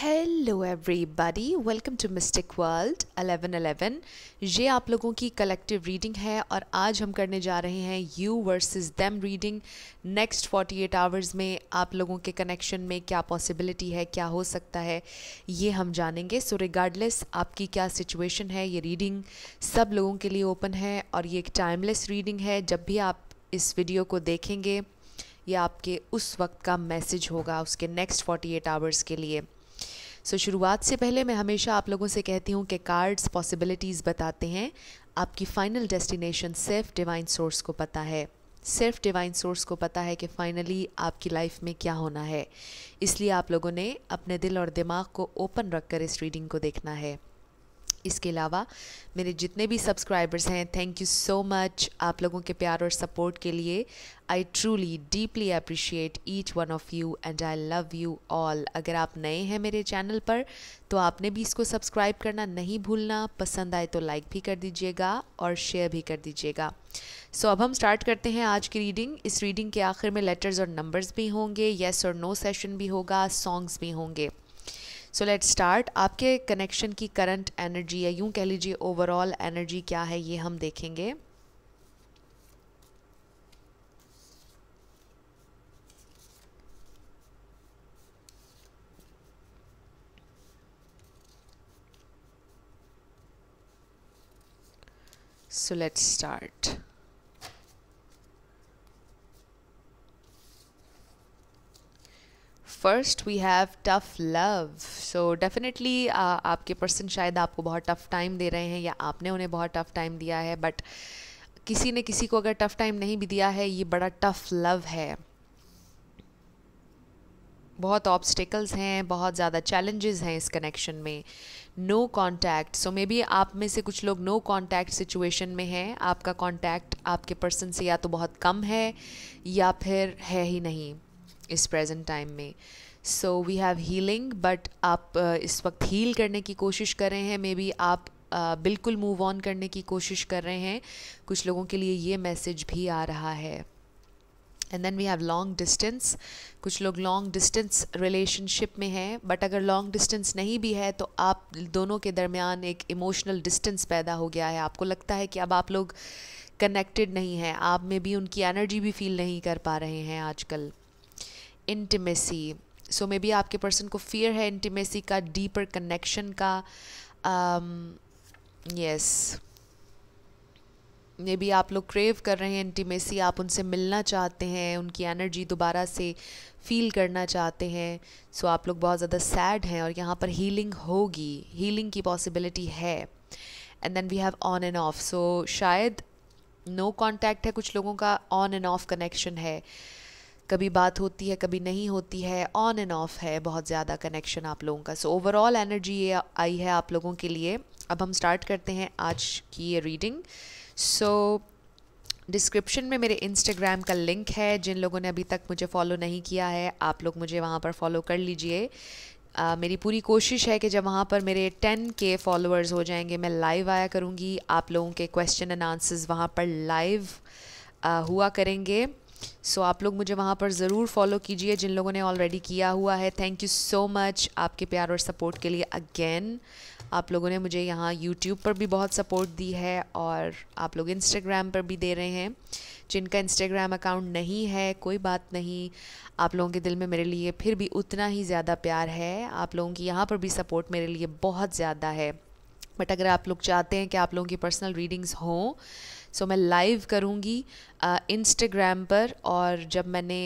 Hello everybody welcome to mystic world 1111 ये आप लोगों की कलेक्टिव रीडिंग है और आज हम करने जा रहे हैं you versus them reading next 48 hours में आप लोगों के कनेक्शन में क्या पॉसिबिलिटी है क्या हो सकता है ये हम जानेंगे सो so रिगार्डलेस आपकी क्या सिचुएशन है ये रीडिंग सब लोगों के लिए ओपन है और ये एक टाइमलेस रीडिंग है जब भी आप इस वीडियो को देखेंगे ये आपके उस वक्त का मैसेज होगा उसके नेक्स्ट 48 आवर्स के लिए सो so, शुरुआत से पहले मैं हमेशा आप लोगों से कहती हूँ कि कार्ड्स पॉसिबिलिटीज़ बताते हैं आपकी फ़ाइनल डेस्टिनेशन सिर्फ डिवाइन सोर्स को पता है सिर्फ डिवाइन सोर्स को पता है कि फ़ाइनली आपकी लाइफ में क्या होना है इसलिए आप लोगों ने अपने दिल और दिमाग को ओपन रखकर इस रीडिंग को देखना है इसके अलावा मेरे जितने भी सब्सक्राइबर्स हैं थैंक यू सो मच आप लोगों के प्यार और सपोर्ट के लिए I truly deeply appreciate each one of you and I love you all अगर आप नए हैं मेरे चैनल पर तो आपने भी इसको सब्सक्राइब करना नहीं भूलना पसंद आए तो लाइक भी कर दीजिएगा और शेयर भी कर दीजिएगा सो so, अब हम स्टार्ट करते हैं आज की रीडिंग इस रीडिंग के आखिर में लेटर्स और नंबर्स भी होंगे येस और नो सेशन भी होगा सॉन्ग्स भी होंगे सो लेट स्टार्ट आपके कनेक्शन की करंट एनर्जी या यूं कह लीजिए ओवरऑल एनर्जी क्या है ये हम देखेंगे so let start first we have tough love so definitely आपके पर्सन शायद आपको बहुत टफ़ टाइम दे रहे हैं या आपने उन्हें बहुत टफ़ टाइम दिया है बट किसी ने किसी को अगर टफ़ टाइम नहीं भी दिया है ये बड़ा टफ़ लव है बहुत ऑब्स्टिकल्स हैं बहुत ज़्यादा चैलेंजेस हैं इस कनेक्शन में no contact so maybe आप में से कुछ लोग नो कॉन्टैक्ट सिचुएशन में हैं आपका कॉन्टैक्ट आपके पर्सन से या तो बहुत कम है या फिर है ही नहीं इस प्रेजेंट टाइम में so we have healing but आप uh, इस वक्त हील करने की कोशिश कर रहे हैं मे बी आप Uh, बिल्कुल मूव ऑन करने की कोशिश कर रहे हैं कुछ लोगों के लिए ये मैसेज भी आ रहा है and then we have long distance कुछ लोग लॉन्ग डिस्टेंस रिलेशनशिप में हैं बट अगर लॉन्ग डिस्टेंस नहीं भी है तो आप दोनों के दरमियान एक इमोशनल डिस्टेंस पैदा हो गया है आपको लगता है कि अब आप लोग कनेक्टेड नहीं हैं आप में भी उनकी एनर्जी भी फील नहीं कर पा रहे हैं आजकल इंटीमेसी सो मे बी आपके पर्सन को फियर है इंटीमेसी का डीपर कनेक्शन का यस मे बी आप लोग क्रेव कर रहे हैं इंटीमेसी आप उनसे मिलना चाहते हैं उनकी एनर्जी दोबारा से फील करना चाहते हैं सो so आप लोग बहुत ज़्यादा सैड हैं और यहाँ पर हीलिंग होगी हीलिंग की पॉसिबिलिटी है and then we have on and off so शायद नो no कॉन्टैक्ट है कुछ लोगों का ऑन एंड ऑफ कनेक्शन है कभी बात होती है कभी नहीं होती है ऑन एंड ऑफ है बहुत ज़्यादा कनेक्शन आप लोगों का सो ओवरऑल एनर्जी ये आई है आप लोगों के लिए अब हम स्टार्ट करते हैं आज की ये रीडिंग सो डिस्क्रिप्शन में मेरे इंस्टाग्राम का लिंक है जिन लोगों ने अभी तक मुझे फॉलो नहीं किया है आप लोग मुझे वहाँ पर फॉलो कर लीजिए Uh, मेरी पूरी कोशिश है कि जब वहाँ पर मेरे टेन के फॉलोअर्स हो जाएंगे मैं लाइव आया करूँगी आप लोगों के क्वेश्चन एंड आंसर्स वहाँ पर लाइव uh, हुआ करेंगे सो so, आप लोग मुझे वहाँ पर ज़रूर फॉलो कीजिए जिन लोगों ने ऑलरेडी किया हुआ है थैंक यू सो मच आपके प्यार और सपोर्ट के लिए अगेन आप लोगों ने मुझे यहाँ यूट्यूब पर भी बहुत सपोर्ट दी है और आप लोग इंस्टाग्राम पर भी दे रहे हैं जिनका इंस्टाग्राम अकाउंट नहीं है कोई बात नहीं आप लोगों के दिल में मेरे लिए फिर भी उतना ही ज़्यादा प्यार है आप लोगों की यहाँ पर भी सपोर्ट मेरे लिए बहुत ज़्यादा है बट अगर आप लोग चाहते हैं कि आप लोगों की पर्सनल रीडिंग्स हों सो मैं लाइव करूँगी इंस्टाग्राम uh, पर और जब मैंने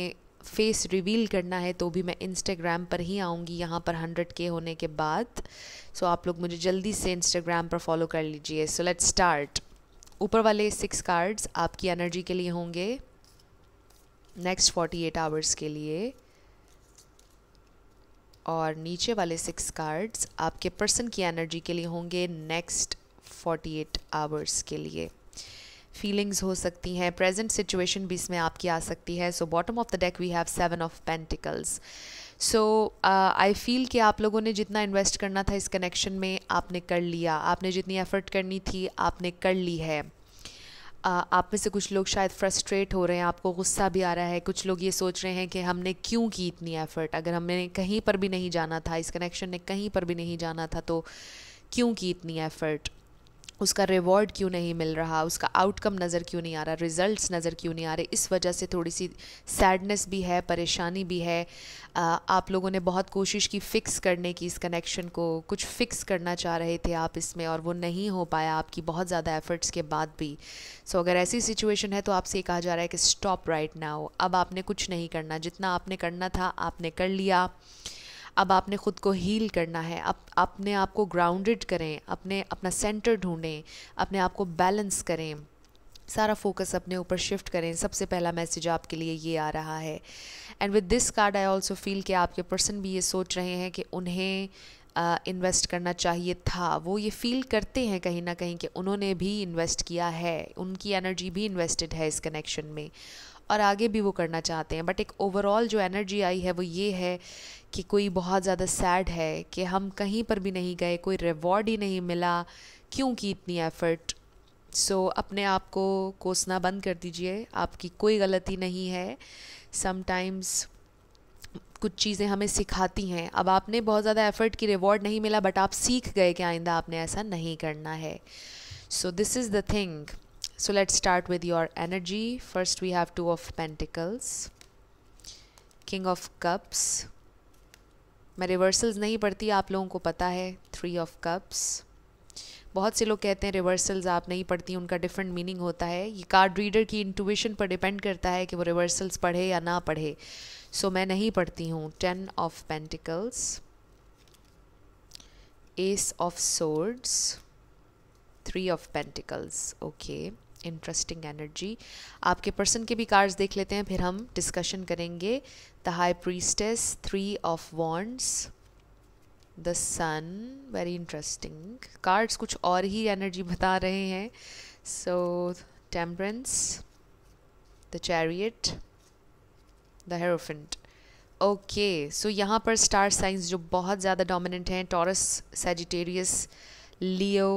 फेस रिवील करना है तो भी मैं इंस्टाग्राम पर ही आऊँगी यहाँ पर हंड्रेड के होने के बाद सो so, आप लोग मुझे जल्दी से इंस्टाग्राम पर फॉलो कर लीजिए सो लेट स्टार्ट ऊपर वाले सिक्स कार्ड्स आपकी एनर्जी के लिए होंगे नेक्स्ट फोर्टी एट आवर्स के लिए और नीचे वाले सिक्स कार्ड्स आपके पर्सन की एनर्जी के लिए होंगे नेक्स्ट फोर्टी एट आवर्स के लिए फीलिंग्स हो सकती हैं प्रेजेंट सिचुएशन भी इसमें आपकी आ सकती है so bottom of the deck we have seven of pentacles so I feel कि आप लोगों ने जितना इन्वेस्ट करना था इस कनेक्शन में आपने कर लिया आपने जितनी एफ़र्ट करनी थी आपने कर ली है uh, आप में से कुछ लोग शायद फ्रस्ट्रेट हो रहे हैं आपको गुस्सा भी आ रहा है कुछ लोग ये सोच रहे हैं कि हमने क्यों की इतनी एफ़र्ट अगर हमने कहीं पर भी नहीं जाना था इस कनेक्शन ने कहीं पर भी नहीं जाना था तो क्यों की इतनी एफ़र्ट उसका रिवॉर्ड क्यों नहीं मिल रहा उसका आउटकम नज़र क्यों नहीं आ रहा रिजल्ट्स नज़र क्यों नहीं आ रहे इस वजह से थोड़ी सी सैडनेस भी है परेशानी भी है आप लोगों ने बहुत कोशिश की फ़िक्स करने की इस कनेक्शन को कुछ फ़िक्स करना चाह रहे थे आप इसमें और वो नहीं हो पाया आपकी बहुत ज़्यादा एफ़र्ट्स के बाद भी सो so, अगर ऐसी सिचुएशन है तो आपसे कहा जा रहा है कि स्टॉप राइट ना हो अब आपने कुछ नहीं करना जितना आपने करना था आपने कर लिया अब आपने ख़ुद को हील करना है अब अपने आप को ग्राउंडेड करें अपने अपना सेंटर ढूंढें अपने आप को बैलेंस करें सारा फोकस अपने ऊपर शिफ्ट करें सबसे पहला मैसेज आपके लिए ये आ रहा है and with this card I also feel कि आपके पर्सन भी ये सोच रहे हैं कि उन्हें इन्वेस्ट uh, करना चाहिए था वो ये फील करते हैं कहीं ना कहीं कि उन्होंने भी इन्वेस्ट किया है उनकी एनर्जी भी इन्वेस्टेड है इस कनेक्शन में और आगे भी वो करना चाहते हैं बट एक ओवरऑल जो एनर्जी आई है वो ये है कि कोई बहुत ज़्यादा सैड है कि हम कहीं पर भी नहीं गए कोई रिवॉर्ड ही नहीं मिला क्यों की इतनी एफ़र्ट सो so, अपने आप को कोसना बंद कर दीजिए आपकी कोई गलती नहीं है समटाइम्स कुछ चीज़ें हमें सिखाती हैं अब आपने बहुत ज़्यादा एफ़र्ट की रिवॉर्ड नहीं मिला बट आप सीख गए कि आइंदा आपने ऐसा नहीं करना है so this is the thing so let's start with your energy first we have two of pentacles king of cups मैं रिवर्सल्स नहीं पढ़ती आप लोगों को पता है थ्री ऑफ कप्स बहुत से लोग कहते हैं रिवर्सल्स आप नहीं पढ़ती उनका डिफरेंट मीनिंग होता है ये कार्ड रीडर की इंटुएशन पर डिपेंड करता है कि वो रिवर्सल्स पढ़े या ना पढ़े सो so, मैं नहीं पढ़ती हूँ ten of pentacles ace of swords three of pentacles okay interesting energy आपके पर्सन के भी कार्ड्स देख लेते हैं फिर हम डिस्कशन करेंगे the high priestess three of wands the sun very interesting cards कुछ और ही एनर्जी बता रहे हैं so temperance the chariot the hierophant okay so यहाँ पर स्टार साइंस जो बहुत ज़्यादा डोमिनेंट हैं टॉरस सेजिटेरियस लियो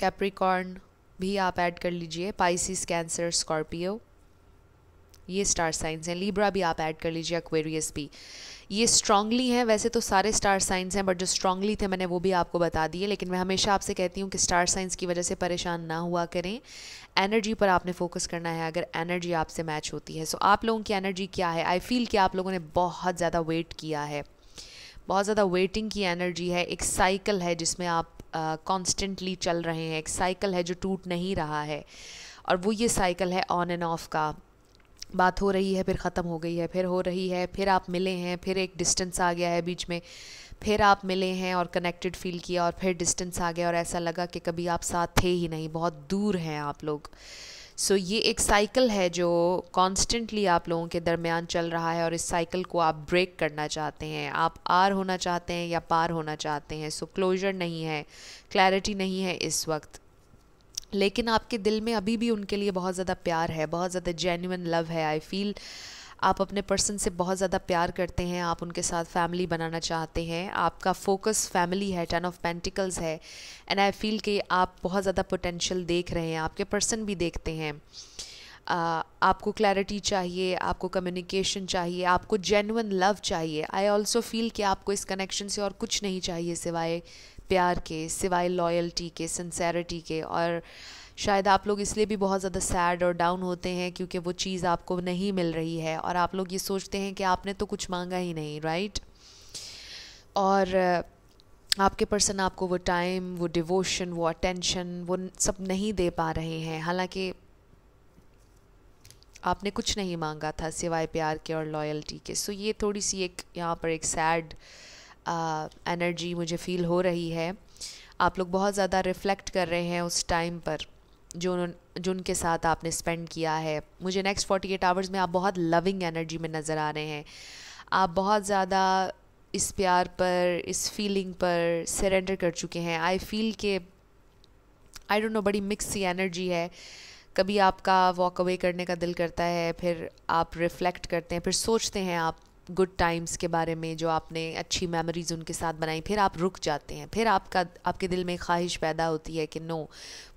कैप्रिकॉर्न भी आप ऐड कर लीजिए पाइसिस कैंसर स्कॉर्पियो ये स्टार साइंस हैं लीब्रा भी आप ऐड कर लीजिए एक्वेरियस भी ये स्ट्रांगली हैं वैसे तो सारे स्टार साइंस हैं बट जो स्ट्रांगली थे मैंने वो भी आपको बता दिए लेकिन मैं हमेशा आपसे कहती हूँ कि स्टार साइंस की वजह से परेशान ना हुआ करें एनर्जी पर आपने फोकस करना है अगर एनर्जी आपसे मैच होती है सो so, आप लोगों की एनर्जी क्या है आई फील कि आप लोगों ने बहुत ज़्यादा वेट किया है बहुत ज़्यादा वेटिंग की एनर्जी है एक साइकिल है जिसमें आप कॉन्स्टेंटली चल रहे हैं एक साइकिल है जो टूट नहीं रहा है और वो ये साइकिल है ऑन एंड ऑफ का बात हो रही है फिर ख़त्म हो गई है फिर हो रही है फिर आप मिले हैं फिर एक डिस्टेंस आ गया है बीच में फिर आप मिले हैं और कनेक्टेड फील किया और फिर डिस्टेंस आ गया और ऐसा लगा कि कभी आप साथ थे ही नहीं बहुत दूर हैं आप लोग सो so, ये एक साइकिल है जो कॉन्स्टेंटली आप लोगों के दरमियान चल रहा है और इस साइकिल को आप ब्रेक करना चाहते हैं आप आर होना चाहते हैं या पार होना चाहते हैं सो so, क्लोजर नहीं है क्लैरिटी नहीं है इस वक्त लेकिन आपके दिल में अभी भी उनके लिए बहुत ज़्यादा प्यार है बहुत ज़्यादा जेन्यून लव है आई फील आप अपने पर्सन से बहुत ज़्यादा प्यार करते हैं आप उनके साथ फैमिली बनाना चाहते हैं आपका फोकस फैमिली है टन ऑफ पेंटिकल्स है एंड आई फील कि आप बहुत ज़्यादा पोटेंशियल देख रहे हैं आपके पर्सन भी देखते हैं आपको क्लैरिटी चाहिए आपको कम्युनिकेशन चाहिए आपको जेनुअन लव चाहिए आई ऑल्सो फील कि आपको इस कनेक्शन से और कुछ नहीं चाहिए सिवाय प्यार के सिवाय लॉयल्टी के सिंसेरिटी के और शायद आप लोग इसलिए भी बहुत ज़्यादा सैड और डाउन होते हैं क्योंकि वो चीज़ आपको नहीं मिल रही है और आप लोग ये सोचते हैं कि आपने तो कुछ मांगा ही नहीं राइट और आपके पर्सन आपको वो टाइम वो डिवोशन वो अटेंशन वो सब नहीं दे पा रहे हैं हालांकि आपने कुछ नहीं मांगा था सिवाय प्यार के और लॉयल्टी के सो ये थोड़ी सी एक यहाँ पर एक सैड एनर्जी मुझे फील हो रही है आप लोग बहुत ज़्यादा रिफ़्लेक्ट कर रहे हैं उस टाइम पर जो जो उनके साथ आपने स्पेंड किया है मुझे नेक्स्ट फोर्टी एट आवर्स में आप बहुत लविंग एनर्जी में नज़र आ रहे हैं आप बहुत ज़्यादा इस प्यार पर इस फीलिंग पर सरेंडर कर चुके हैं आई फील के आई डोंट नो बड़ी मिक्स सी एनर्जी है कभी आपका वॉक अवे करने का दिल करता है फिर आप रिफ़्लेक्ट करते हैं फिर सोचते हैं आप गुड टाइम्स के बारे में जो आपने अच्छी मेमोरीज उनके साथ बनाई फिर आप रुक जाते हैं फिर आपका आपके दिल में ख्वाहिश पैदा होती है कि नो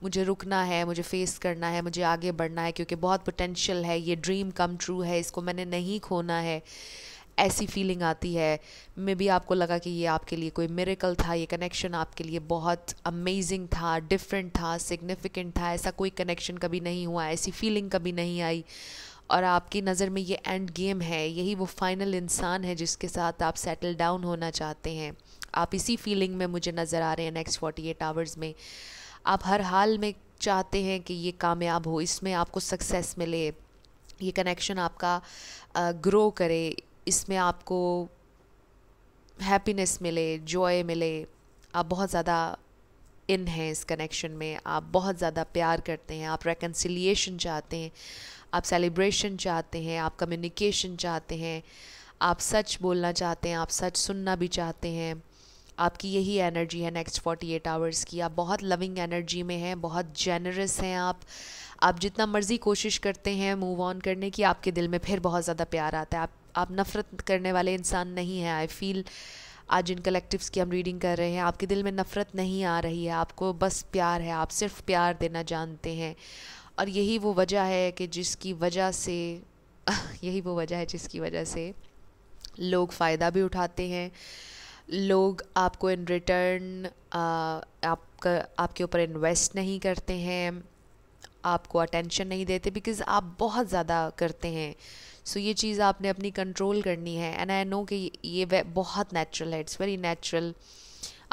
मुझे रुकना है मुझे फेस करना है मुझे आगे बढ़ना है क्योंकि बहुत पोटेंशियल है ये ड्रीम कम ट्रू है इसको मैंने नहीं खोना है ऐसी फीलिंग आती है मे भी आपको लगा कि ये आपके लिए कोई मेरिकल था ये कनेक्शन आपके लिए बहुत अमेजिंग था डिफरेंट था सिग्निफिकेंट था ऐसा कोई कनेक्शन कभी नहीं हुआ ऐसी फीलिंग कभी नहीं आई और आपकी नज़र में ये एंड गेम है यही वो फाइनल इंसान है जिसके साथ आप सेटल डाउन होना चाहते हैं आप इसी फीलिंग में मुझे नज़र आ रहे हैं नेक्स्ट फोर्टी एट आवर्स में आप हर हाल में चाहते हैं कि ये कामयाब हो इसमें आपको सक्सेस मिले ये कनेक्शन आपका ग्रो करे इसमें आपको हैप्पीनेस मिले जॉय मिले आप बहुत ज़्यादा इन हैं इस कनेक्शन में आप बहुत ज़्यादा प्यार करते हैं आप रेकन्सिलिएशन चाहते हैं आप सेलिब्रेशन चाहते हैं आप कम्युनिकेशन चाहते हैं आप सच बोलना चाहते हैं आप सच सुनना भी चाहते हैं आपकी यही एनर्जी है नेक्स्ट फोर्टी एट आवर्स की आप बहुत लविंग एनर्जी में हैं बहुत जेनरस हैं आप आप जितना मर्ज़ी कोशिश करते हैं मूव ऑन करने की आपके दिल में फिर बहुत ज़्यादा प्यार आता है आप आप नफ़रत करने वाले इंसान नहीं हैं आई फील आज इन कलेक्टिव्स की हम रीडिंग कर रहे हैं आपके दिल में नफ़रत नहीं आ रही है आपको बस प्यार है आप सिर्फ प्यार देना जानते हैं और यही वो वजह है कि जिसकी वजह से यही वो वजह है जिसकी वजह से लोग फ़ायदा भी उठाते हैं लोग आपको इन रिटर्न आपका आपके ऊपर इन्वेस्ट नहीं करते हैं आपको अटेंशन नहीं देते बिकॉज़ आप बहुत ज़्यादा करते हैं सो so, ये चीज़ आपने अपनी कंट्रोल करनी है एंड आई नो कि ये बहुत नेचुरल है इट्स वेरी नेचुरल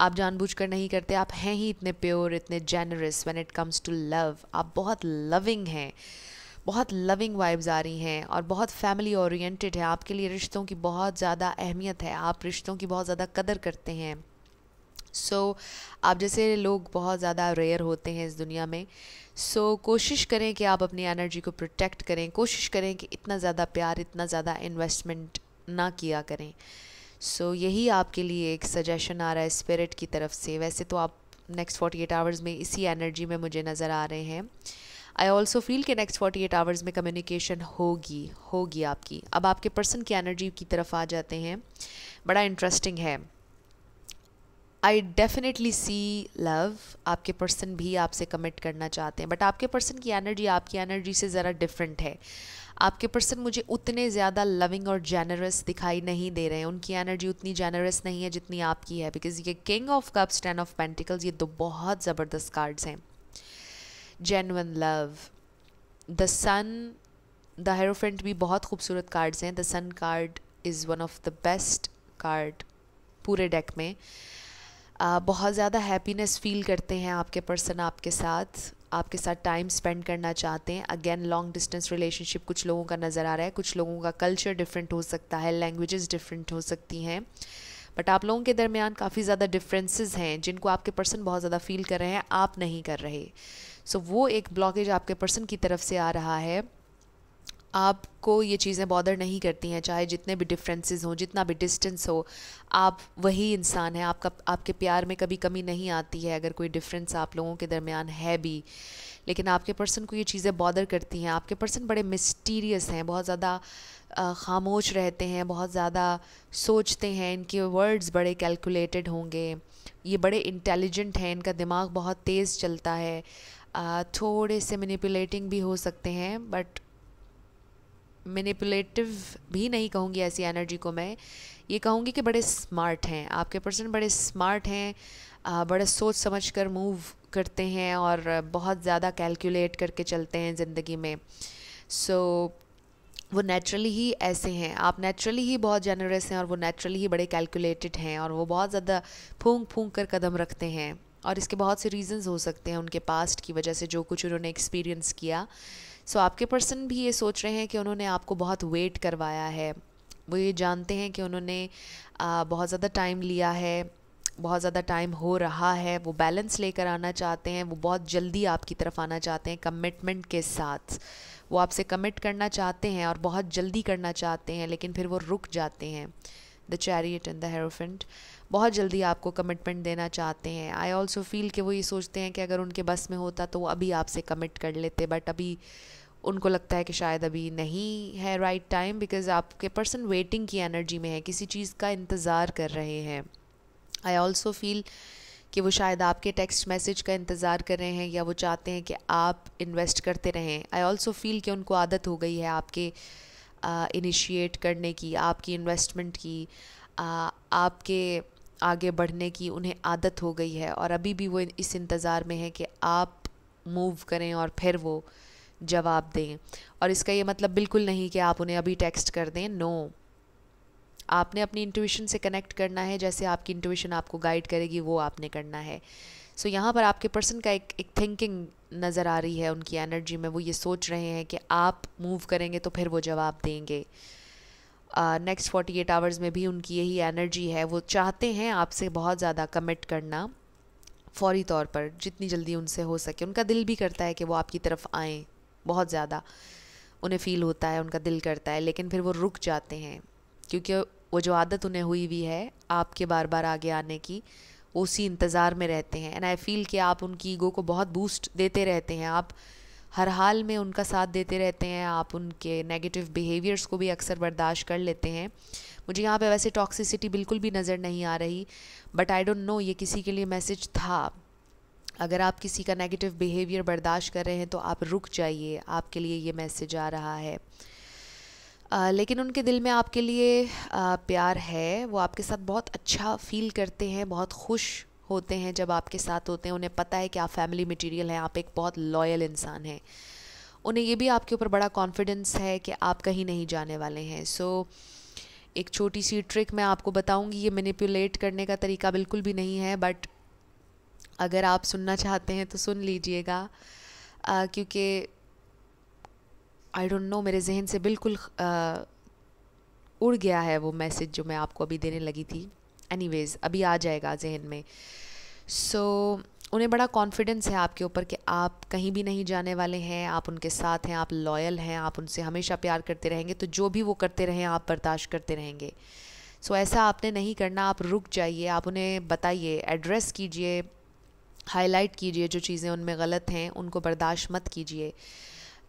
आप जानबूझकर नहीं करते आप हैं ही इतने प्योर इतने generous when it comes to love आप बहुत लविंग हैं बहुत लविंग वाइब्स आ रही हैं और बहुत फैमिली ओरिएंटेड है आपके लिए रिश्तों की बहुत ज़्यादा अहमियत है आप रिश्तों की बहुत ज़्यादा कदर करते हैं सो so, आप जैसे लोग बहुत ज़्यादा रेयर होते हैं इस दुनिया में सो so, कोशिश करें कि आप अपनी एनर्जी को प्रोटेक्ट करें कोशिश करें कि इतना ज़्यादा प्यार इतना ज़्यादा इन्वेस्टमेंट ना किया करें सो so, यही आपके लिए एक सजेशन आ रहा है स्पिरिट की तरफ से वैसे तो आप नेक्स्ट फोर्टी एट आवर्स में इसी एनर्जी में मुझे नज़र आ रहे हैं आई ऑल्सो फील कि नेक्स्ट फोर्टी एट आवर्स में कम्युनिकेशन होगी होगी आपकी अब आपके पर्सन की एनर्जी की तरफ आ जाते हैं बड़ा इंटरेस्टिंग है आई डेफिनेटली सी लव आपके पर्सन भी आपसे कमिट करना चाहते हैं बट आपके पर्सन की एनर्जी आपकी एनर्जी से ज़रा डिफरेंट है आपके पर्सन मुझे उतने ज़्यादा लविंग और जेनरस दिखाई नहीं दे रहे हैं उनकी एनर्जी उतनी जेनरस नहीं है जितनी आपकी है बिकॉज ये king of cups ten of pentacles ये दो बहुत ज़बरदस्त कार्ड्स हैं genuine love the sun the hierophant भी बहुत खूबसूरत कार्ड्स हैं the sun card is one of the best card पूरे डेक में आ, बहुत ज़्यादा हैप्पीनेस फील करते हैं आपके पर्सन आपके साथ आपके साथ टाइम स्पेंड करना चाहते हैं अगेन लॉन्ग डिस्टेंस रिलेशनशिप कुछ लोगों का नज़र आ रहा है कुछ लोगों का कल्चर डिफरेंट हो सकता है लैंग्वेजेस डिफरेंट हो सकती हैं बट आप लोगों के दरमियान काफ़ी ज़्यादा डिफरेंसेस हैं जिनको आपके पर्सन बहुत ज़्यादा फील कर रहे हैं आप नहीं कर रहे सो so, वो एक ब्लॉकेज आपके पर्सन की तरफ से आ रहा है आपको ये चीज़ें बॉदर नहीं करती हैं चाहे जितने भी डिफरेंसेस हों जितना भी डिस्टेंस हो आप वही इंसान हैं आपका आपके प्यार में कभी कमी नहीं आती है अगर कोई डिफरेंस आप लोगों के दरमियान है भी लेकिन आपके पर्सन को ये चीज़ें बॉदर करती हैं आपके पर्सन बड़े मिस्टीरियस हैं बहुत ज़्यादा खामोश रहते हैं बहुत ज़्यादा सोचते हैं इनके वर्ड्स बड़े कैलकुलेटेड होंगे ये बड़े इंटेलिजेंट हैं इनका दिमाग बहुत तेज़ चलता है थोड़े से मैनिपुलेटिंग भी हो सकते हैं बट मैनिपुलेटिव भी नहीं कहूँगी ऐसी एनर्जी को मैं ये कहूँगी कि बड़े स्मार्ट हैं आपके पर्सन बड़े स्मार्ट हैं बड़े सोच समझ कर मूव करते हैं और बहुत ज़्यादा कैलकुलेट करके चलते हैं ज़िंदगी में सो so, वो नेचुरली ही ऐसे हैं आप नेचुरली ही बहुत जेनरस हैं और वो नेचुरली ही बड़े कैलकुलेटेड हैं और वो बहुत ज़्यादा फूंक फूंक कर कदम रखते हैं और इसके बहुत से रीज़न्स हो सकते हैं उनके पास्ट की वजह से जो कुछ उन्होंने एक्सपीरियंस किया सो so, आपके पर्सन भी ये सोच रहे हैं कि उन्होंने आपको बहुत वेट करवाया है वो ये जानते हैं कि उन्होंने बहुत ज़्यादा टाइम लिया है बहुत ज़्यादा टाइम हो रहा है वो बैलेंस लेकर आना चाहते हैं वो बहुत जल्दी आपकी तरफ आना चाहते हैं कमिटमेंट के साथ वो आपसे कमिट करना चाहते हैं और बहुत जल्दी करना चाहते हैं लेकिन फिर वो रुक जाते हैं the chariot and the hierophant बहुत जल्दी आपको कमिटमेंट देना चाहते हैं आई ऑल्सो फील कि वो ये सोचते हैं कि अगर उनके बस में होता तो वो अभी आपसे कमिट कर लेते बट अभी उनको लगता है कि शायद अभी नहीं है राइट टाइम बिकॉज आपके पर्सन वेटिंग की एनर्जी में है किसी चीज़ का इंतज़ार कर रहे हैं आई ऑल्सो फील कि वो शायद आपके टेक्स्ट मैसेज का इंतज़ार कर रहे हैं या वो चाहते हैं कि आप इन्वेस्ट करते रहें आई ऑल्सो फील कि उनको आदत हो गई है आपके इनिशिएट uh, करने की आपकी इन्वेस्टमेंट की uh, आपके आगे बढ़ने की उन्हें आदत हो गई है और अभी भी वो इस इंतज़ार में है कि आप मूव करें और फिर वो जवाब दें और इसका ये मतलब बिल्कुल नहीं कि आप उन्हें अभी टेक्स्ट कर दें नो आपने अपनी इंट्यूशन से कनेक्ट करना है जैसे आपकी इंट्यूशन आपको गाइड करेगी वो आपने करना है सो so, यहाँ पर आपके पर्सन का एक एक थिंकिंग नज़र आ रही है उनकी एनर्जी में वो ये सोच रहे हैं कि आप मूव करेंगे तो फिर वो जवाब देंगे नेक्स्ट फोर्टी एट आवर्स में भी उनकी यही एनर्जी है वो चाहते हैं आपसे बहुत ज़्यादा कमिट करना फौरी तौर पर जितनी जल्दी उनसे हो सके उनका दिल भी करता है कि वो आपकी तरफ आए बहुत ज़्यादा उन्हें फ़ील होता है उनका दिल करता है लेकिन फिर वो रुक जाते हैं क्योंकि वो जो आदत उन्हें हुई हुई है आपके बार बार आगे आने की वो उसी इंतज़ार में रहते हैं एंड आई फील कि आप उनकी ईगो को बहुत बूस्ट देते रहते हैं आप हर हाल में उनका साथ देते रहते हैं आप उनके नेगेटिव बिहेवियर्स को भी अक्सर बर्दाश्त कर लेते हैं मुझे यहाँ पे वैसे टॉक्सिसिटी बिल्कुल भी नज़र नहीं आ रही बट आई डोंट नो ये किसी के लिए मैसेज था अगर आप किसी का नेगेटिव बिहेवियर बर्दाश्त कर रहे हैं तो आप रुक जाइए आपके लिए ये मैसेज आ रहा है आ, लेकिन उनके दिल में आपके लिए आ, प्यार है वो आपके साथ बहुत अच्छा फील करते हैं बहुत खुश होते हैं जब आपके साथ होते हैं उन्हें पता है कि आप फैमिली मटेरियल हैं आप एक बहुत लॉयल इंसान हैं उन्हें ये भी आपके ऊपर बड़ा कॉन्फिडेंस है कि आप कहीं नहीं जाने वाले हैं सो so, एक छोटी सी ट्रिक मैं आपको बताऊंगी ये मैनिपुलेट करने का तरीका बिल्कुल भी नहीं है बट अगर आप सुनना चाहते हैं तो सुन लीजिएगा क्योंकि आई डोंट नो मेरे जहन से बिल्कुल आ, उड़ गया है वो मैसेज जो मैं आपको अभी देने लगी थी एनीवेज अभी आ जाएगा जहन में सो so, उन्हें बड़ा कॉन्फिडेंस है आपके ऊपर कि आप कहीं भी नहीं जाने वाले हैं आप उनके साथ हैं आप लॉयल हैं आप उनसे हमेशा प्यार करते रहेंगे तो जो भी वो करते रहें आप बर्दाश्त करते रहेंगे सो so, ऐसा आपने नहीं करना आप रुक जाइए आप उन्हें बताइए एड्रेस कीजिए हाईलाइट कीजिए जो चीज़ें उनमें गलत हैं उनको बर्दाश्त मत कीजिए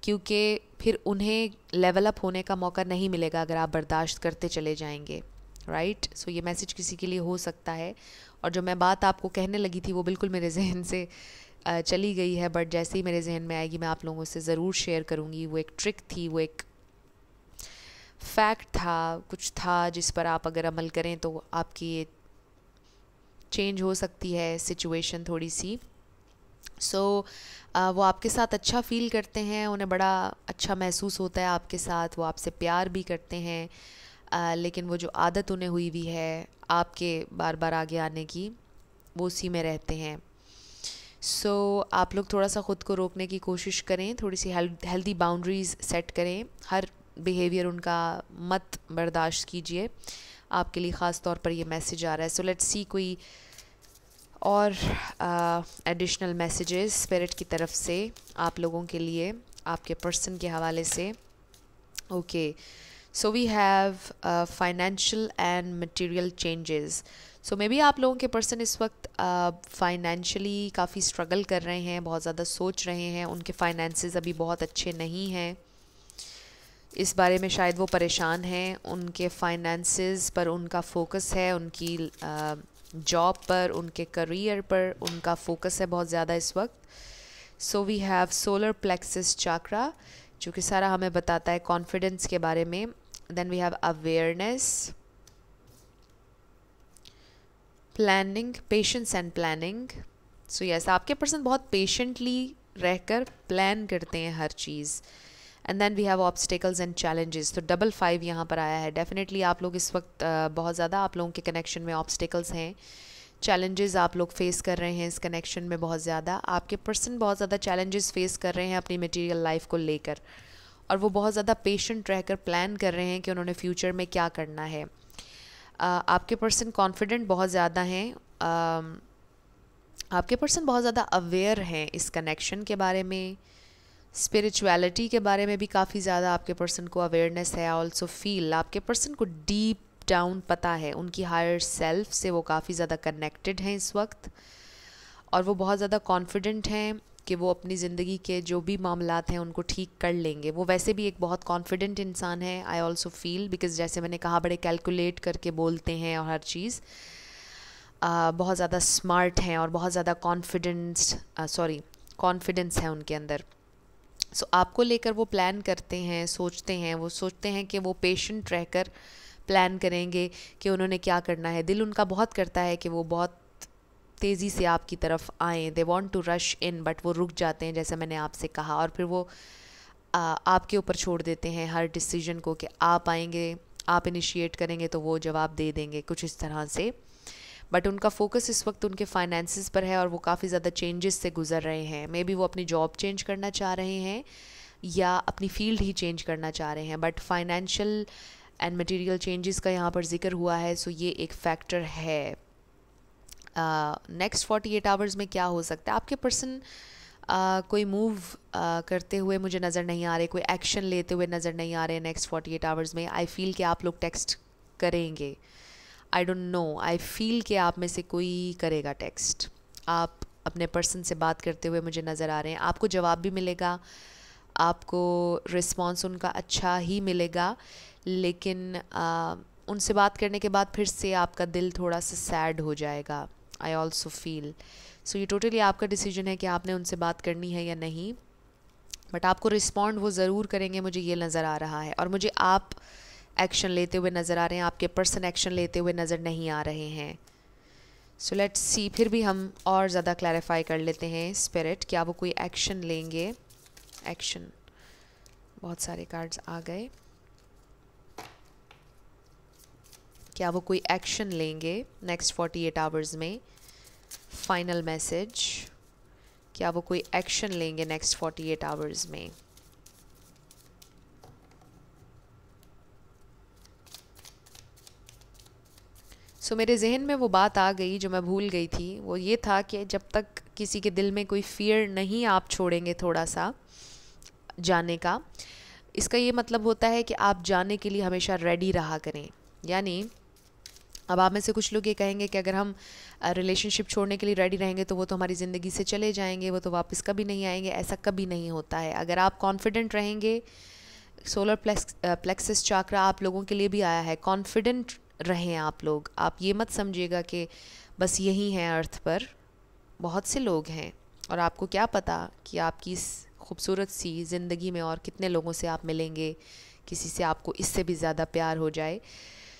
क्योंकि फिर उन्हें लेवल अप होने का मौका नहीं मिलेगा अगर आप बर्दाश्त करते चले जाएंगे राइट सो ये मैसेज किसी के लिए हो सकता है और जो मैं बात आपको कहने लगी थी वो बिल्कुल मेरे जहन से चली गई है बट जैसे ही मेरे जहन में आएगी मैं आप लोगों से ज़रूर शेयर करूँगी वो एक ट्रिक थी वो एक फैक्ट था कुछ था जिस पर आप अगर अमल करें तो आपकी ये चेंज हो सकती है सिचुएशन थोड़ी सी सो so, वो आपके साथ अच्छा फील करते हैं उन्हें बड़ा अच्छा महसूस होता है आपके साथ वो आपसे प्यार भी करते हैं आ, लेकिन वो जो आदत उन्हें हुई हुई है आपके बार बार आगे आने की वो उसी में रहते हैं सो so, आप लोग थोड़ा सा ख़ुद को रोकने की कोशिश करें थोड़ी सी हेल्दी बाउंड्रीज़ सेट करें हर बिहेवियर उनका मत बर्दाश्त कीजिए आपके लिए ख़ास तौर पर ये मैसेज आ रहा है सो लेट्स सी कोई और एडिशनल मैसेजेस स्पिरिट की तरफ से आप लोगों के लिए आपके पर्सन के हवाले से okay okay. So we have financial and material changes so maybe आप लोगों के पर्सन इस वक्त फाइनेंशियली uh, काफ़ी स्ट्रगल कर रहे हैं बहुत ज़्यादा सोच रहे हैं उनके फाइनेंसेस अभी बहुत अच्छे नहीं हैं इस बारे में शायद वो परेशान हैं उनके फाइनेंसेस पर उनका फोकस है उनकी जॉब uh, पर उनके करियर पर उनका फोकस है बहुत ज़्यादा इस वक्त so we have solar plexus chakra जो कि सारा हमें बताता है कॉन्फिडेंस के बारे में then we have awareness planning patience and planning so yes आपके पर्सन बहुत पेशेंटली रहकर प्लान करते हैं हर चीज़ and then we have obstacles and challenges तो डबल फाइव यहाँ पर आया है डेफिनेटली आप लोग इस वक्त बहुत ज़्यादा आप लोगों के कनेक्शन में ऑब्स्टिकल्स हैं चैलेंजेस आप लोग फेस कर रहे हैं इस कनेक्शन में बहुत ज़्यादा आपके पर्सन बहुत ज़्यादा चैलेंजेस फेस कर रहे हैं अपनी मटीरियल लाइफ को लेकर और वो बहुत ज़्यादा पेशेंट रहकर प्लान कर रहे हैं कि उन्होंने फ्यूचर में क्या करना है आपके पर्सन कॉन्फिडेंट बहुत ज़्यादा हैं आपके पर्सन बहुत ज़्यादा अवेयर हैं इस कनेक्शन के बारे में स्पिरिचुअलिटी के बारे में भी काफ़ी ज़्यादा आपके पर्सन को अवेयरनेस है ऑल्सो फील आपके पर्सन को डीप डाउन पता है उनकी हायर सेल्फ से वो काफ़ी ज़्यादा कनेक्टेड हैं इस वक्त और वो बहुत ज़्यादा कॉन्फिडेंट हैं कि वो अपनी ज़िंदगी के जो भी मामला हैं उनको ठीक कर लेंगे वो वैसे भी एक बहुत कॉन्फिडेंट इंसान है आई ऑल्सो फील बिकॉज जैसे मैंने कहा बड़े कैलकुलेट करके बोलते हैं और हर चीज़ बहुत ज़्यादा स्मार्ट हैं और बहुत ज़्यादा कॉन्फिडेंस सॉरी कॉन्फिडेंस है उनके अंदर सो so, आपको लेकर वो प्लान करते हैं सोचते हैं वो सोचते हैं कि वो पेशेंट रहकर प्लान करेंगे कि उन्होंने क्या करना है दिल उनका बहुत करता है कि वो बहुत तेज़ी से आपकी तरफ आएँ they want to rush in but वो रुक जाते हैं जैसे मैंने आपसे कहा और फिर वो आपके ऊपर छोड़ देते हैं हर डिसीजन को कि आप आएंगे आप इनिशिएट करेंगे तो वो जवाब दे देंगे कुछ इस तरह से बट उनका फोकस इस वक्त उनके फाइनेंसिस पर है और वो काफ़ी ज़्यादा चेंजेस से गुजर रहे हैं मे बी वो अपनी जॉब चेंज करना चाह रहे हैं या अपनी फील्ड ही चेंज करना चाह रहे हैं but financial and material changes का यहाँ पर जिक्र हुआ है सो ये एक फैक्टर है नेक्स्ट फोर्टी एट आवर्स में क्या हो सकता है आपके पर्सन Uh, कोई मूव uh, करते हुए मुझे नज़र नहीं आ रहे कोई एक्शन लेते हुए नज़र नहीं आ रहे नेक्स्ट फोर्टी एट आवर्स में आई फील कि आप लोग टेक्स्ट करेंगे I don't know I feel कि आप में से कोई करेगा टेक्स्ट आप अपने पर्सन से बात करते हुए मुझे नज़र आ रहे हैं आपको जवाब भी मिलेगा आपको रिस्पॉन्स उनका अच्छा ही मिलेगा लेकिन uh, उनसे बात करने के बाद फिर से आपका दिल थोड़ा सा सैड हो जाएगा आई ऑल्सो फील सो ये टोटली आपका डिसीजन है कि आपने उनसे बात करनी है या नहीं बट आपको रिस्पॉन्ड वो ज़रूर करेंगे मुझे ये नज़र आ रहा है और मुझे आप एक्शन लेते हुए नज़र आ रहे हैं आपके पर्सन एक्शन लेते हुए नज़र नहीं आ रहे हैं सो लेट्स सी फिर भी हम और ज़्यादा क्लैरिफाई कर लेते हैं स्पिरिट क्या वो कोई एक्शन लेंगे एक्शन बहुत सारे कार्ड्स आ गए क्या वो कोई एक्शन लेंगे नेक्स्ट फोर्टी एट आवर्स में फाइनल मैसेज क्या वो कोई एक्शन लेंगे नेक्स्ट फोर्टी एट आवर्स में सो so, मेरे जहन में वो बात आ गई जो मैं भूल गई थी वो ये था कि जब तक किसी के दिल में कोई फियर नहीं आप छोड़ेंगे थोड़ा सा जाने का इसका ये मतलब होता है कि आप जाने के लिए हमेशा रेडी रहा करें यानी अब आप में से कुछ लोग ये कहेंगे कि अगर हम रिलेशनशिप छोड़ने के लिए रेडी रहेंगे तो वो तो हमारी ज़िंदगी से चले जाएंगे वो तो वापस कभी नहीं आएंगे ऐसा कभी नहीं होता है अगर आप कॉन्फिडेंट रहेंगे सोलर प्लेक्स प्लेक्सिस चाक्रा आप लोगों के लिए भी आया है कॉन्फिडेंट रहें आप लोग आप ये मत समझिएगा कि बस यही हैं अर्थ पर बहुत से लोग हैं और आपको क्या पता कि आपकी इस खूबसूरत सी ज़िंदगी में और कितने लोगों से आप मिलेंगे किसी से आपको इससे भी ज़्यादा प्यार हो जाए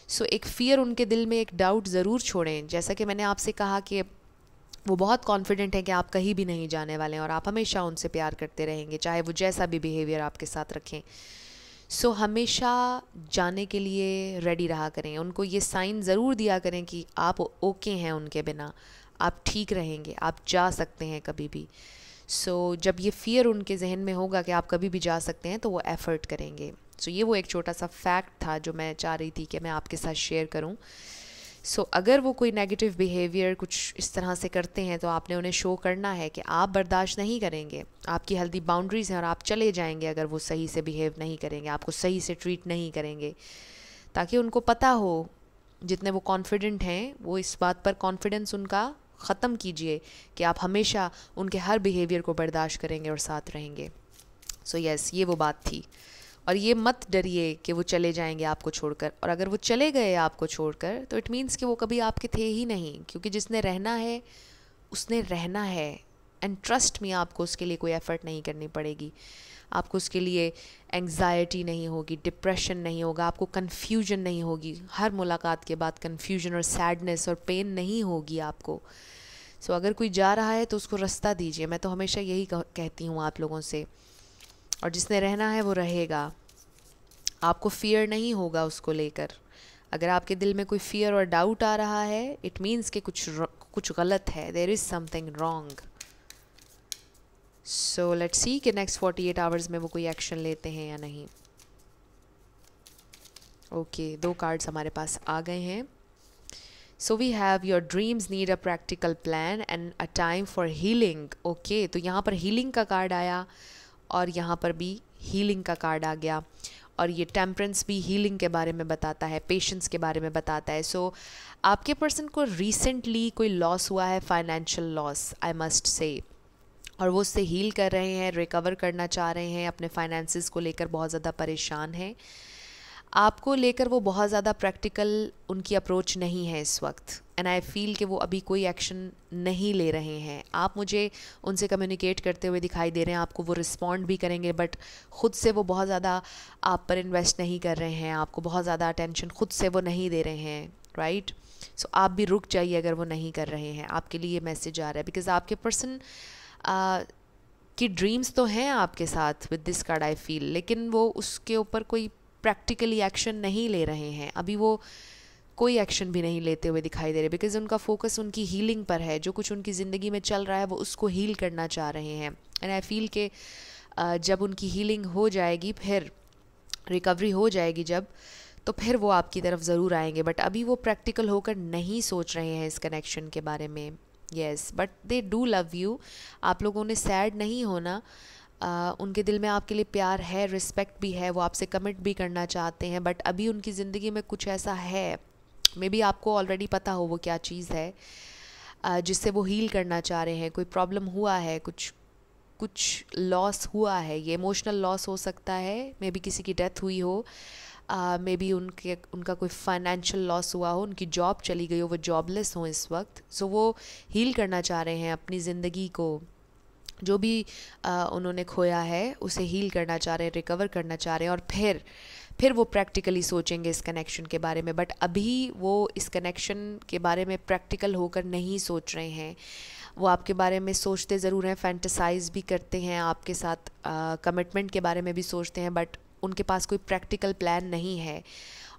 सो एक फ़ियर उनके दिल में एक डाउट ज़रूर छोड़ें जैसा कि मैंने आपसे कहा कि वो बहुत कॉन्फिडेंट हैं कि आप कहीं भी नहीं जाने वाले हैं और आप हमेशा उनसे प्यार करते रहेंगे चाहे वो जैसा भी बिहेवियर आपके साथ रखें सो so, हमेशा जाने के लिए रेडी रहा करें उनको ये साइन ज़रूर दिया करें कि आप ओके हैं उनके बिना आप ठीक रहेंगे आप जा सकते हैं कभी भी सो so, जब ये फ़ियर उनके जहन में होगा कि आप कभी भी जा सकते हैं तो वो एफ़र्ट करेंगे सो so, ये वो एक छोटा सा फैक्ट था जो मैं चाह रही थी कि मैं आपके साथ शेयर करूँ सो so, अगर वो कोई नेगेटिव बिहेवियर कुछ इस तरह से करते हैं तो आपने उन्हें शो करना है कि आप बर्दाश्त नहीं करेंगे आपकी हेल्दी बाउंड्रीज़ हैं और आप चले जाएंगे अगर वो सही से बिहेव नहीं करेंगे आपको सही से ट्रीट नहीं करेंगे ताकि उनको पता हो जितने वो कॉन्फिडेंट हैं वो इस बात पर कॉन्फिडेंस उनका ख़त्म कीजिए कि आप हमेशा उनके हर बिहेवियर को बर्दाश्त करेंगे और साथ रहेंगे सो so, यस yes, ये वो बात थी और ये मत डरिए कि वो चले जाएंगे आपको छोड़कर और अगर वो चले गए आपको छोड़कर तो इट मीन्स कि वो कभी आपके थे ही नहीं क्योंकि जिसने रहना है उसने रहना है एंड ट्रस्ट में आपको उसके लिए कोई एफ़र्ट नहीं करनी पड़ेगी आपको उसके लिए एंग्जाइटी नहीं होगी डिप्रेशन नहीं होगा आपको कन्फ्यूजन नहीं होगी हर मुलाकात के बाद कन्फ्यूजन और सैडनेस और पेन नहीं होगी आपको सो so, अगर कोई जा रहा है तो उसको रास्ता दीजिए मैं तो हमेशा यही कहती हूँ आप लोगों से और जिसने रहना है वो रहेगा आपको फियर नहीं होगा उसको लेकर अगर आपके दिल में कोई फियर और डाउट आ रहा है इट मीन्स कि कुछ कुछ गलत है there is something wrong so let see कि नेक्स्ट फोर्टी एट आवर्स में वो कोई एक्शन लेते हैं या नहीं ओके okay, दो कार्ड्स हमारे पास आ गए हैं so we have your dreams need a practical plan and a time for healing okay तो यहाँ पर हीलिंग का कार्ड आया और यहाँ पर भी हीलिंग का कार्ड आ गया और ये टेम्परेंस भी हीलिंग के बारे में बताता है पेशेंस के बारे में बताता है सो so, आपके पर्सन को रिसेंटली कोई लॉस हुआ है financial loss I must say और वो उससे हील कर रहे हैं रिकवर करना चाह रहे हैं अपने फाइनेंसिस को लेकर बहुत ज़्यादा परेशान हैं आपको लेकर वो बहुत ज़्यादा प्रैक्टिकल उनकी अप्रोच नहीं है इस वक्त एंड आई फील कि वो अभी कोई एक्शन नहीं ले रहे हैं आप मुझे उनसे कम्युनिकेट करते हुए दिखाई दे रहे हैं आपको वो रिस्पॉन्ड भी करेंगे बट ख़ुद से वो बहुत ज़्यादा आप पर इन्वेस्ट नहीं कर रहे हैं आपको बहुत ज़्यादा अटेंशन ख़ुद से वो नहीं दे रहे हैं राइट right? सो so, आप भी रुक जाइए अगर वो नहीं कर रहे हैं आपके लिए मैसेज आ रहा है बिकॉज आपके पर्सन की कि ड्रीम्स तो हैं आपके साथ with this card I feel लेकिन वो उसके ऊपर कोई प्रैक्टिकली एक्शन नहीं ले रहे हैं अभी वो कोई एक्शन भी नहीं लेते हुए दिखाई दे रहे बिकॉज उनका फोकस उनकी हीलिंग पर है जो कुछ उनकी ज़िंदगी में चल रहा है वो उसको हील करना चाह रहे हैं एंड आई फील के जब उनकी हीलिंग हो जाएगी फिर रिकवरी हो जाएगी जब तो फिर वो आपकी तरफ ज़रूर आएंगे बट अभी वो प्रैक्टिकल होकर नहीं सोच रहे हैं इस कनेक्शन के बारे में yes but they do love you आप लोगों ने सैड नहीं होना आ, उनके दिल में आपके लिए प्यार है रिस्पेक्ट भी है वो आपसे कमिट भी करना चाहते हैं बट अभी उनकी ज़िंदगी में कुछ ऐसा है मे बी आपको ऑलरेडी पता हो वो क्या चीज़ है जिससे वो हील करना चाह रहे हैं कोई प्रॉब्लम हुआ है कुछ कुछ लॉस हुआ है ये इमोशनल लॉस हो सकता है मे बी किसी की डेथ हुई हो मे uh, बी उनके उनका कोई फाइनेंशियल लॉस हुआ हो उनकी जॉब चली गई हो वो जॉबलेस हो इस वक्त सो so, वो हील करना चाह रहे हैं अपनी ज़िंदगी को जो भी आ, उन्होंने खोया है उसे हील करना चाह रहे हैं रिकवर करना चाह रहे हैं और फिर फिर वो प्रैक्टिकली सोचेंगे इस कनेक्शन के बारे में बट अभी वो इस कनेक्शन के बारे में प्रैक्टिकल होकर नहीं सोच रहे हैं वो आपके बारे में सोचते ज़रूर हैं फैंटसाइज भी करते हैं आपके साथ कमिटमेंट के बारे में भी सोचते हैं बट उनके पास कोई प्रैक्टिकल प्लान नहीं है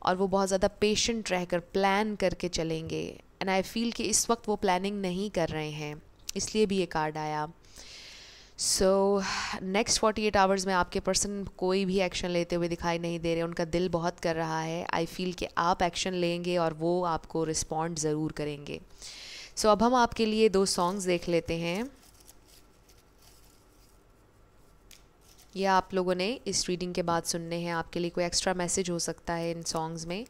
और वो बहुत ज़्यादा पेशेंट रहकर प्लान करके चलेंगे एंड आई फील कि इस वक्त वो प्लानिंग नहीं कर रहे हैं इसलिए भी ये कार्ड आया so next forty eight hours में आपके पर्सन कोई भी एक्शन लेते हुए दिखाई नहीं दे रहे उनका दिल बहुत कर रहा है आई फील कि आप एक्शन लेंगे और वो आपको रिस्पॉन्ड ज़रूर करेंगे सो so, अब हम आपके लिए दो सॉन्ग्स देख लेते हैं या आप लोगों ने इस रीडिंग के बाद सुनने हैं आपके लिए कोई एक्स्ट्रा मैसेज हो सकता है इन सॉन्ग्स में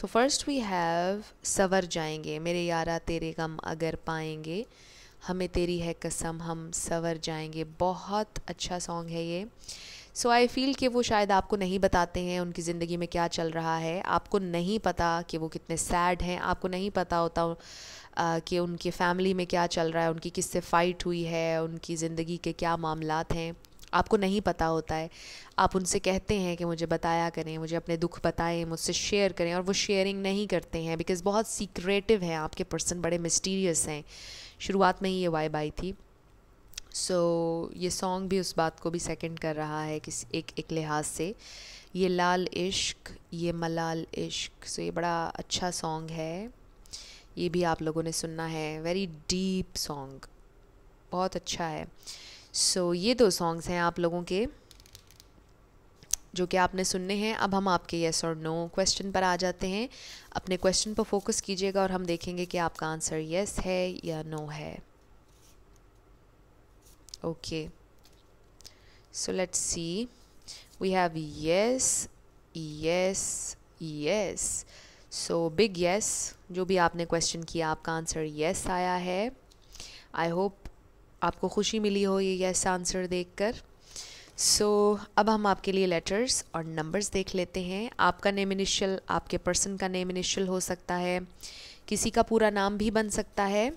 सो फर्स्ट वी हैव सवर जाएंगे मेरे यारा तेरे गम अगर पाएंगे हमें तेरी है कसम हम सवर जाएंगे बहुत अच्छा सॉन्ग है ये सो आई फील कि वो शायद आपको नहीं बताते हैं उनकी ज़िंदगी में क्या चल रहा है आपको नहीं पता कि वो कितने सैड हैं आपको नहीं पता होता आ, कि उनके फैमिली में क्या चल रहा है उनकी किससे फ़ाइट हुई है उनकी ज़िंदगी के क्या मामलात हैं आपको नहीं पता होता है आप उनसे कहते हैं कि मुझे बताया करें मुझे अपने दुख बताएं मुझसे शेयर करें और वो शेयरिंग नहीं करते हैं बिकॉज़ बहुत सीक्रेटिव हैं आपके पर्सन बड़े मिस्टीरियस हैं शुरुआत में ही ये वाइब आई थी सो so, ये सॉन्ग भी उस बात को भी सेकंड कर रहा है किस एक एक लिहाज से ये लाल इश्क ये मलाल इश्क सो so, ये बड़ा अच्छा सॉन्ग है ये भी आप लोगों ने सुनना है वेरी डीप सॉन्ग बहुत अच्छा है सो so, ये दो सॉन्ग्स हैं आप लोगों के जो कि आपने सुनने हैं अब हम आपके येस और नो क्वेश्चन पर आ जाते हैं अपने क्वेश्चन पर फोकस कीजिएगा और हम देखेंगे कि आपका आंसर येस है या नो है okay so let see we have yes yes yes so big yes जो भी आपने क्वेश्चन किया आपका आंसर येस आया है आई होप आपको खुशी मिली हो ये येस आंसर देखकर सो so, अब हम आपके लिए लेटर्स और नंबर्स देख लेते हैं आपका नेम इनिशियल आपके पर्सन का नेम इनिशियल हो सकता है किसी का पूरा नाम भी बन सकता है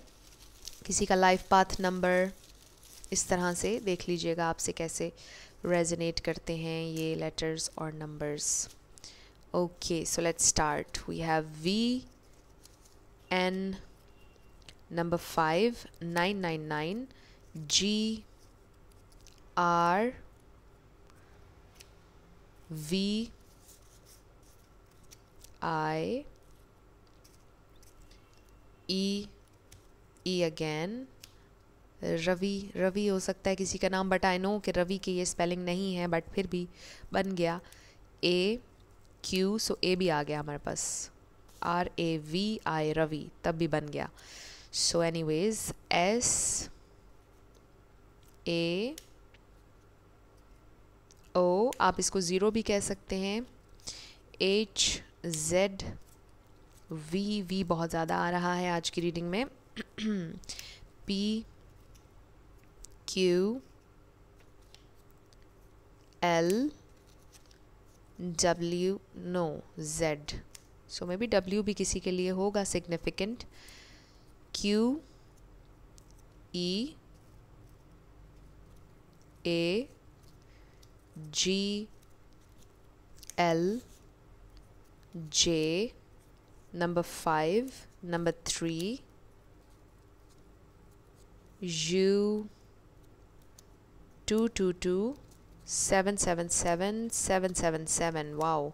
किसी का लाइफ पाथ नंबर इस तरह से देख लीजिएगा आपसे कैसे रेजनेट करते हैं ये लेटर्स और numbers okay so let's start we have V N number five nine nine nine G R V I E E again Ravi Ravi हो सकता है किसी का नाम बट आई नो कि रवि की ये स्पेलिंग नहीं है बट फिर भी बन गया ए क्यू सो ए भी आ गया हमारे पास R A V I Ravi तब भी बन गया so anyways S A O आप इसको ज़ीरो भी कह सकते हैं एच जेड वी वी बहुत ज़्यादा आ रहा है आज की रीडिंग में P Q L W no Z so maybe W भी किसी के लिए होगा significant Q E A G L J number 5 number 3 U 222 777 777 wow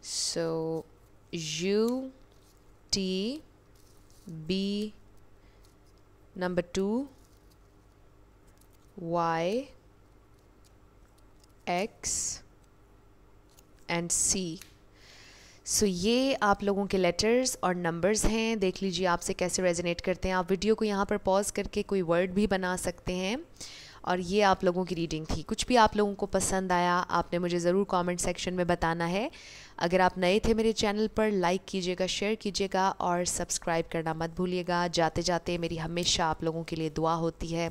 so U T B number 2 Y X and C so ये आप लोगों के letters और नंबर्स हैं देख लीजिए आपसे कैसे रेजोनेट करते हैं आप वीडियो को यहाँ पर पॉज करके कोई वर्ड भी बना सकते हैं और ये आप लोगों की रीडिंग थी कुछ भी आप लोगों को पसंद आया आपने मुझे ज़रूर कमेंट सेक्शन में बताना है अगर आप नए थे मेरे चैनल पर लाइक कीजिएगा शेयर कीजिएगा और सब्सक्राइब करना मत भूलिएगा जाते जाते मेरी हमेशा आप लोगों के लिए दुआ होती है